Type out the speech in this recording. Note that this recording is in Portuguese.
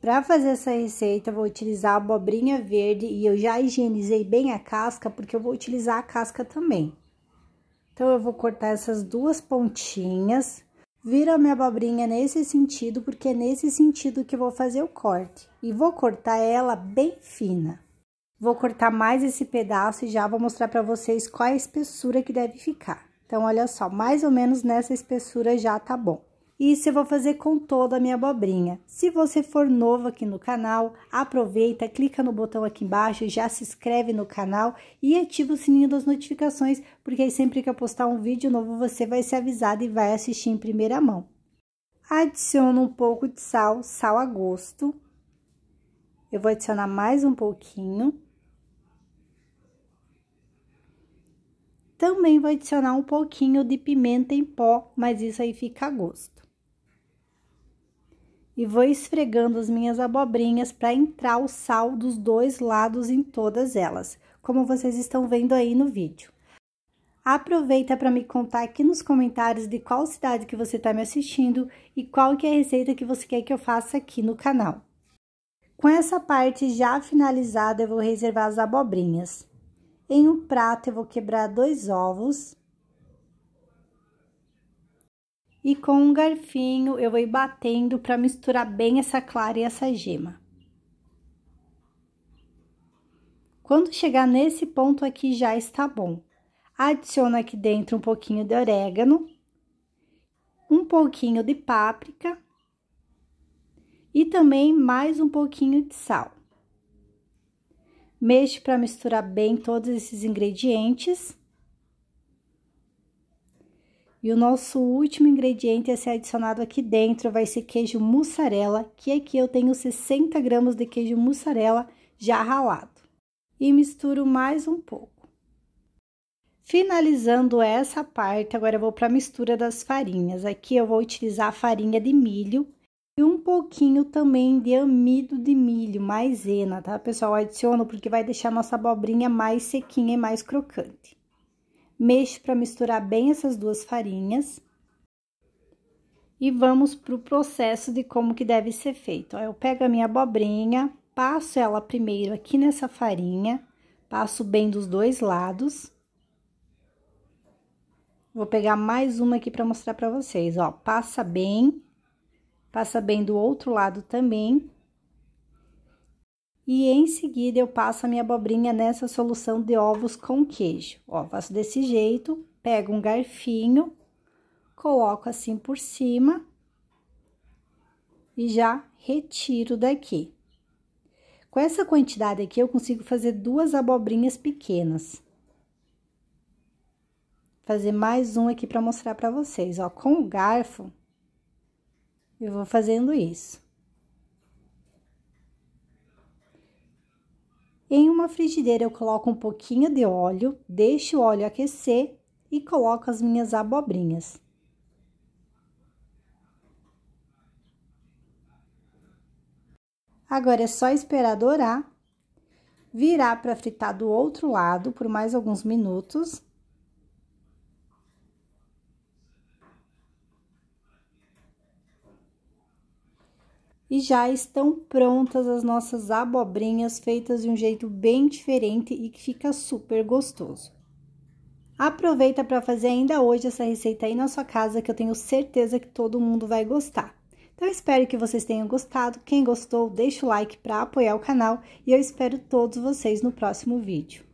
Para fazer essa receita, vou utilizar abobrinha verde e eu já higienizei bem a casca, porque eu vou utilizar a casca também. Então, eu vou cortar essas duas pontinhas, vira a minha abobrinha nesse sentido, porque é nesse sentido que eu vou fazer o corte. E vou cortar ela bem fina. Vou cortar mais esse pedaço e já vou mostrar para vocês qual é a espessura que deve ficar. Então, olha só, mais ou menos nessa espessura já tá bom. Isso eu vou fazer com toda a minha abobrinha. Se você for novo aqui no canal, aproveita, clica no botão aqui embaixo, já se inscreve no canal e ativa o sininho das notificações, porque aí sempre que eu postar um vídeo novo, você vai ser avisado e vai assistir em primeira mão. Adiciono um pouco de sal, sal a gosto. Eu vou adicionar mais um pouquinho. Também vou adicionar um pouquinho de pimenta em pó, mas isso aí fica a gosto e vou esfregando as minhas abobrinhas para entrar o sal dos dois lados em todas elas, como vocês estão vendo aí no vídeo. Aproveita para me contar aqui nos comentários de qual cidade que você está me assistindo e qual que é a receita que você quer que eu faça aqui no canal. Com essa parte já finalizada, eu vou reservar as abobrinhas. Em um prato, eu vou quebrar dois ovos e com um garfinho eu vou ir batendo para misturar bem essa clara e essa gema. Quando chegar nesse ponto aqui já está bom. Adiciona aqui dentro um pouquinho de orégano, um pouquinho de páprica e também mais um pouquinho de sal. Mexe para misturar bem todos esses ingredientes. E o nosso último ingrediente a ser adicionado aqui dentro vai ser queijo mussarela, que aqui eu tenho 60 gramas de queijo mussarela já ralado. E misturo mais um pouco. Finalizando essa parte, agora eu vou para a mistura das farinhas. Aqui eu vou utilizar a farinha de milho e um pouquinho também de amido de milho, maisena, tá? Pessoal, adiciono porque vai deixar nossa abobrinha mais sequinha e mais crocante. Mexo para misturar bem essas duas farinhas. E vamos para o processo de como que deve ser feito. Eu pego a minha abobrinha, passo ela primeiro aqui nessa farinha, passo bem dos dois lados. Vou pegar mais uma aqui para mostrar para vocês, ó, passa bem, passa bem do outro lado também. E em seguida, eu passo a minha abobrinha nessa solução de ovos com queijo. Ó, faço desse jeito, pego um garfinho, coloco assim por cima e já retiro daqui. Com essa quantidade aqui, eu consigo fazer duas abobrinhas pequenas. Fazer mais um aqui para mostrar para vocês, ó. Com o garfo, eu vou fazendo isso. Em uma frigideira eu coloco um pouquinho de óleo, deixo o óleo aquecer e coloco as minhas abobrinhas. Agora é só esperar dourar, virar para fritar do outro lado por mais alguns minutos e já estão prontas as nossas abobrinhas feitas de um jeito bem diferente e que fica super gostoso. Aproveita para fazer ainda hoje essa receita aí na sua casa que eu tenho certeza que todo mundo vai gostar. Então espero que vocês tenham gostado. Quem gostou, deixa o like para apoiar o canal e eu espero todos vocês no próximo vídeo.